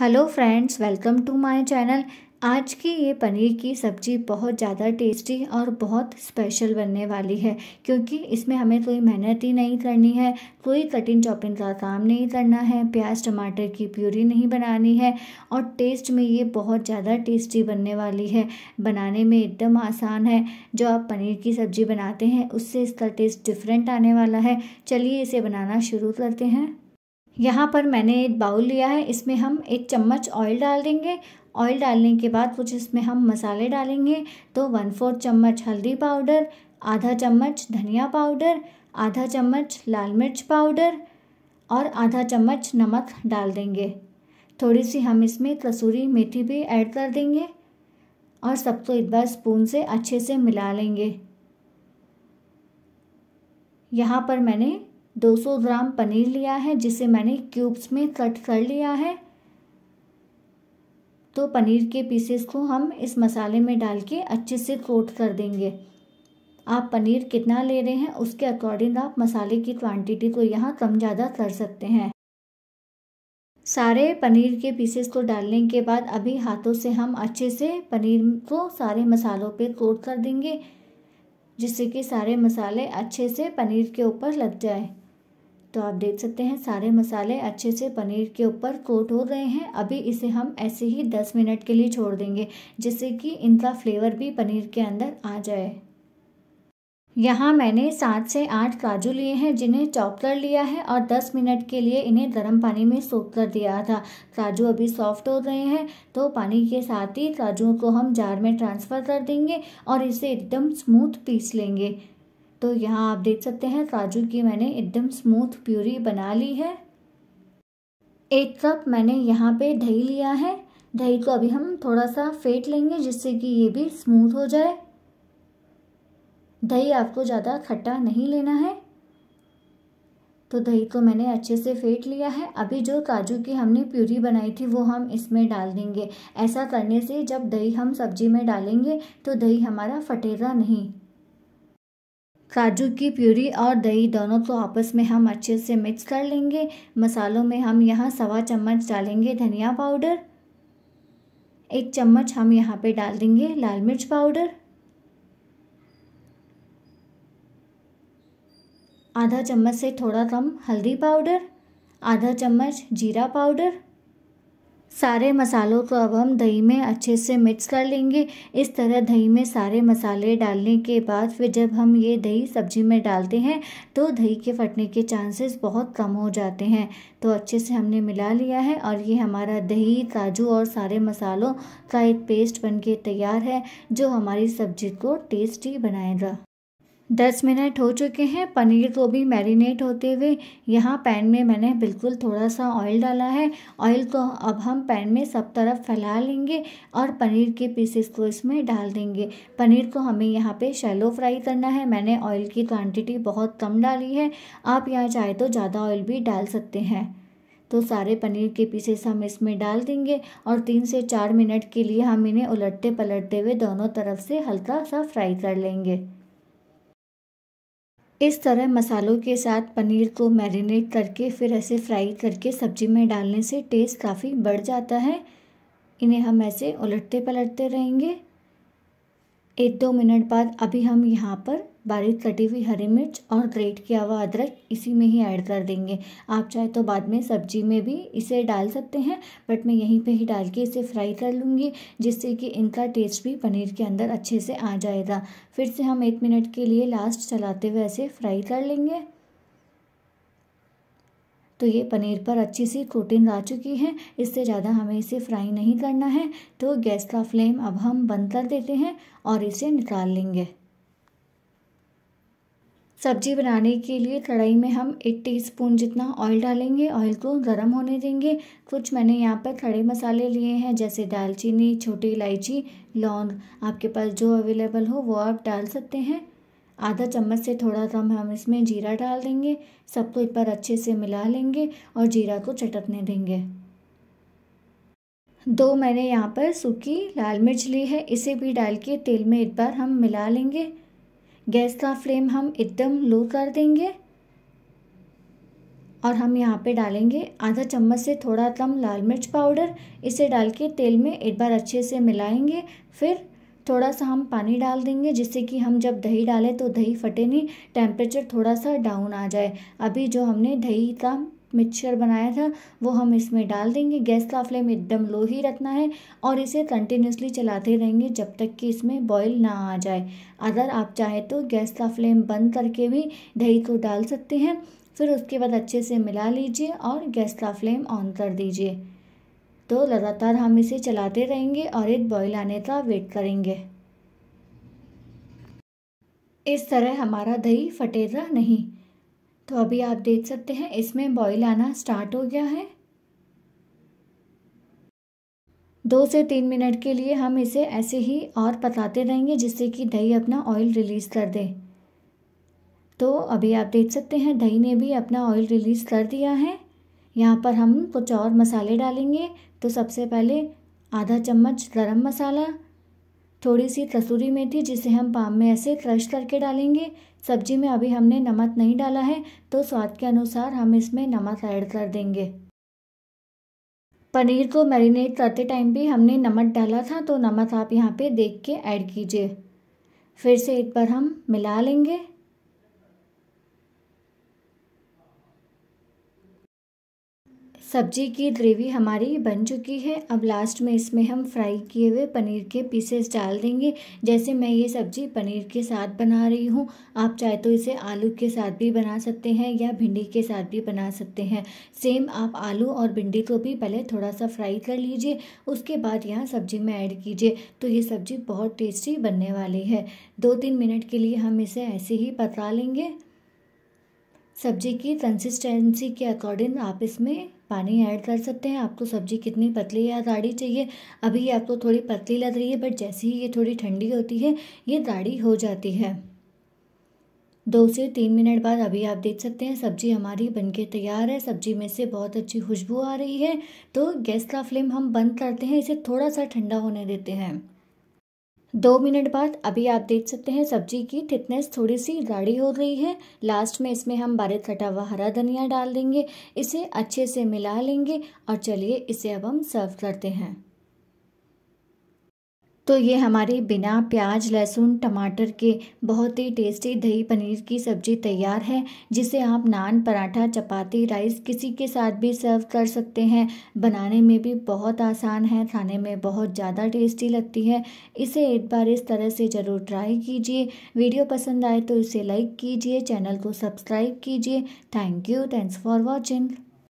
hello friends welcome to my channel आज की ये पनीर की सब्ज़ी बहुत ज़्यादा टेस्टी और बहुत स्पेशल बनने वाली है क्योंकि इसमें हमें कोई मेहनत ही नहीं करनी है कोई कटिंग चॉपिंग का काम नहीं करना है प्याज टमाटर की प्यूरी नहीं बनानी है और टेस्ट में ये बहुत ज़्यादा टेस्टी बनने वाली है बनाने में एकदम आसान है जो आप पनीर की सब्ज़ी बनाते हैं उससे इसका टेस्ट डिफरेंट आने वाला है चलिए इसे बनाना शुरू करते हैं यहाँ पर मैंने एक बाउल लिया है इसमें हम एक चम्मच ऑयल डाल देंगे ऑयल डालने के बाद कुछ इसमें हम मसाले डालेंगे तो वन फोर्थ चम्मच हल्दी पाउडर आधा चम्मच धनिया पाउडर आधा चम्मच लाल मिर्च पाउडर और आधा चम्मच नमक डाल देंगे थोड़ी सी हम इसमें कसूरी मेथी भी ऐड कर देंगे और सबको एक बार स्पून से अच्छे से मिला लेंगे यहाँ पर मैंने 200 ग्राम पनीर लिया है जिसे मैंने क्यूब्स में कट कर लिया है तो पनीर के पीसेस को हम इस मसाले में डाल के अच्छे से कोट कर देंगे आप पनीर कितना ले रहे हैं उसके अकॉर्डिंग आप मसाले की क्वांटिटी को यहाँ कम ज़्यादा कर सकते हैं सारे पनीर के पीसेस को डालने के बाद अभी हाथों से हम अच्छे से पनीर को सारे मसालों पे कोट कर देंगे जिससे कि सारे मसाले अच्छे से पनीर के ऊपर लग जाए तो आप देख सकते हैं सारे मसाले अच्छे से पनीर के ऊपर कोट हो रहे हैं अभी इसे हम ऐसे ही दस मिनट के लिए छोड़ देंगे जिससे कि इनका फ्लेवर भी पनीर के अंदर आ जाए यहाँ मैंने सात से आठ काजू लिए हैं जिन्हें चॉप कर लिया है और दस मिनट के लिए इन्हें गर्म पानी में सोख कर दिया था काजू अभी सॉफ्ट हो रहे हैं तो पानी के साथ ही काजुओं को हम जार में ट्रांसफ़र कर देंगे और इसे एकदम स्मूथ पीस लेंगे तो यहाँ आप देख सकते हैं काजू की मैंने एकदम स्मूथ प्यूरी बना ली है एक कप मैंने यहाँ पे दही लिया है दही को अभी हम थोड़ा सा फेंट लेंगे जिससे कि ये भी स्मूथ हो जाए दही आपको ज़्यादा खट्टा नहीं लेना है तो दही को मैंने अच्छे से फेंट लिया है अभी जो काजू की हमने प्यूरी बनाई थी वो हम इसमें डाल देंगे ऐसा करने से जब दही हम सब्जी में डालेंगे तो दही हमारा फटेगा नहीं काजू की प्यूरी और दही दोनों को तो आपस में हम अच्छे से मिक्स कर लेंगे मसालों में हम यहाँ सवा चम्मच डालेंगे धनिया पाउडर एक चम्मच हम यहाँ पे डाल देंगे लाल मिर्च पाउडर आधा चम्मच से थोड़ा कम हल्दी पाउडर आधा चम्मच जीरा पाउडर सारे मसालों को अब हम दही में अच्छे से मिक्स कर लेंगे इस तरह दही में सारे मसाले डालने के बाद फिर जब हम ये दही सब्जी में डालते हैं तो दही के फटने के चांसेस बहुत कम हो जाते हैं तो अच्छे से हमने मिला लिया है और ये हमारा दही काजू और सारे मसालों का एक पेस्ट बनके तैयार है जो हमारी सब्जी को टेस्टी बनाएगा दस मिनट हो चुके हैं पनीर को भी मैरिनेट होते हुए यहाँ पैन में मैंने बिल्कुल थोड़ा सा ऑयल डाला है ऑयल को अब हम पैन में सब तरफ फैला लेंगे और पनीर के पीसेस को इसमें डाल देंगे पनीर को हमें यहाँ पे शैलो फ्राई करना है मैंने ऑयल की क्वांटिटी बहुत कम डाली है आप यहाँ चाहे तो ज़्यादा ऑयल भी डाल सकते हैं तो सारे पनीर के पीसेस हम इसमें डाल देंगे और तीन से चार मिनट के लिए हम इन्हें उलटते पलटते हुए दोनों तरफ से हल्का सा फ्राई कर लेंगे इस तरह मसालों के साथ पनीर को मैरिनेट करके फिर ऐसे फ्राई करके सब्जी में डालने से टेस्ट काफ़ी बढ़ जाता है इन्हें हम ऐसे उलटते पलटते रहेंगे एक दो मिनट बाद अभी हम यहाँ पर बारीक कटी हुई हरी मिर्च और ग्रेट किया हुआ अदरक इसी में ही ऐड कर देंगे आप चाहे तो बाद में सब्जी में भी इसे डाल सकते हैं बट मैं यहीं पे ही डाल के इसे फ्राई कर लूँगी जिससे कि इनका टेस्ट भी पनीर के अंदर अच्छे से आ जाएगा फिर से हम एक मिनट के लिए लास्ट चलाते हुए ऐसे फ्राई कर लेंगे तो ये पनीर पर अच्छी सी कोटिंग आ चुकी है इससे ज़्यादा हमें इसे फ्राई नहीं करना है तो गैस का फ्लेम अब हम बंद कर देते हैं और इसे निकाल लेंगे सब्जी बनाने के लिए कढ़ाई में हम एक टीस्पून जितना ऑयल डालेंगे ऑयल को गर्म होने देंगे कुछ मैंने यहाँ पर खड़े मसाले लिए हैं जैसे दालचीनी छोटी इलायची लौंग आपके पास जो अवेलेबल हो वो आप डाल सकते हैं आधा चम्मच से थोड़ा कम हम इसमें जीरा डाल देंगे सबको एक बार अच्छे से मिला लेंगे और जीरा को चटकने देंगे दो मैंने यहाँ पर सूखी लाल मिर्च ली है इसे भी डाल के तेल में एक बार हम मिला लेंगे गैस का फ्लेम हम एकदम लो कर देंगे और हम यहाँ पे डालेंगे आधा चम्मच से थोड़ा कम लाल मिर्च पाउडर इसे डाल के तेल में एक बार अच्छे से मिलाएंगे फिर थोड़ा सा हम पानी डाल देंगे जिससे कि हम जब दही डालें तो दही फटे नहीं टेम्परेचर थोड़ा सा डाउन आ जाए अभी जो हमने दही का मिक्सचर बनाया था वो हम इसमें डाल देंगे गैस का फ्लेम एकदम लो ही रखना है और इसे कंटिन्यूसली चलाते रहेंगे जब तक कि इसमें बॉयल ना आ जाए अगर आप चाहें तो गैस का फ्लेम बंद करके भी दही को डाल सकते हैं फिर उसके बाद अच्छे से मिला लीजिए और गैस का फ्लेम ऑन कर दीजिए तो लगातार हम इसे चलाते रहेंगे और एक बॉयल आने का वेट करेंगे इस तरह हमारा दही फटेगा नहीं तो अभी आप देख सकते हैं इसमें बॉईल आना स्टार्ट हो गया है दो से तीन मिनट के लिए हम इसे ऐसे ही और पताते रहेंगे जिससे कि दही अपना ऑयल रिलीज़ कर दे तो अभी आप देख सकते हैं दही ने भी अपना ऑयल रिलीज़ कर दिया है यहाँ पर हम कुछ और मसाले डालेंगे तो सबसे पहले आधा चम्मच गरम मसाला थोड़ी सी कसूरी मेथी जिसे हम पाम में ऐसे क्रश करके डालेंगे सब्जी में अभी हमने नमक नहीं डाला है तो स्वाद के अनुसार हम इसमें नमक ऐड कर देंगे पनीर को मैरिनेट करते टाइम भी हमने नमक डाला था तो नमक आप यहाँ पे देख के ऐड कीजिए फिर से एक बार हम मिला लेंगे सब्जी की ग्रेवी हमारी बन चुकी है अब लास्ट में इसमें हम फ्राई किए हुए पनीर के पीसेस डाल देंगे जैसे मैं ये सब्जी पनीर के साथ बना रही हूँ आप चाहे तो इसे आलू के साथ भी बना सकते हैं या भिंडी के साथ भी बना सकते हैं सेम आप आलू और भिंडी को भी पहले थोड़ा सा फ्राई कर लीजिए उसके बाद यहाँ सब्जी में ऐड कीजिए तो ये सब्जी बहुत टेस्टी बनने वाली है दो तीन मिनट के लिए हम इसे ऐसे ही पका लेंगे सब्जी की कंसिस्टेंसी के अकॉर्डिंग आप इसमें पानी ऐड कर सकते हैं आपको सब्ज़ी कितनी पतली या दाढ़ी चाहिए अभी ये आपको थोड़ी पतली लग रही है बट जैसे ही ये थोड़ी ठंडी होती है ये दाढ़ी हो जाती है दो से तीन मिनट बाद अभी आप देख सकते हैं सब्ज़ी हमारी बनके तैयार है सब्ज़ी में से बहुत अच्छी खुशबू आ रही है तो गैस का फ्लेम हम बंद करते हैं इसे थोड़ा सा ठंडा होने देते हैं दो मिनट बाद अभी आप देख सकते हैं सब्जी की थिकनेस थोड़ी सी गाढ़ी हो रही है लास्ट में इसमें हम बारीक कटा हुआ हरा धनिया डाल देंगे इसे अच्छे से मिला लेंगे और चलिए इसे अब हम सर्व करते हैं तो ये हमारी बिना प्याज लहसुन टमाटर के बहुत ही टेस्टी दही पनीर की सब्ज़ी तैयार है जिसे आप नान पराठा चपाती राइस किसी के साथ भी सर्व कर सकते हैं बनाने में भी बहुत आसान है खाने में बहुत ज़्यादा टेस्टी लगती है इसे एक बार इस तरह से ज़रूर ट्राई कीजिए वीडियो पसंद आए तो इसे लाइक कीजिए चैनल को सब्सक्राइब कीजिए thank you thanks for watching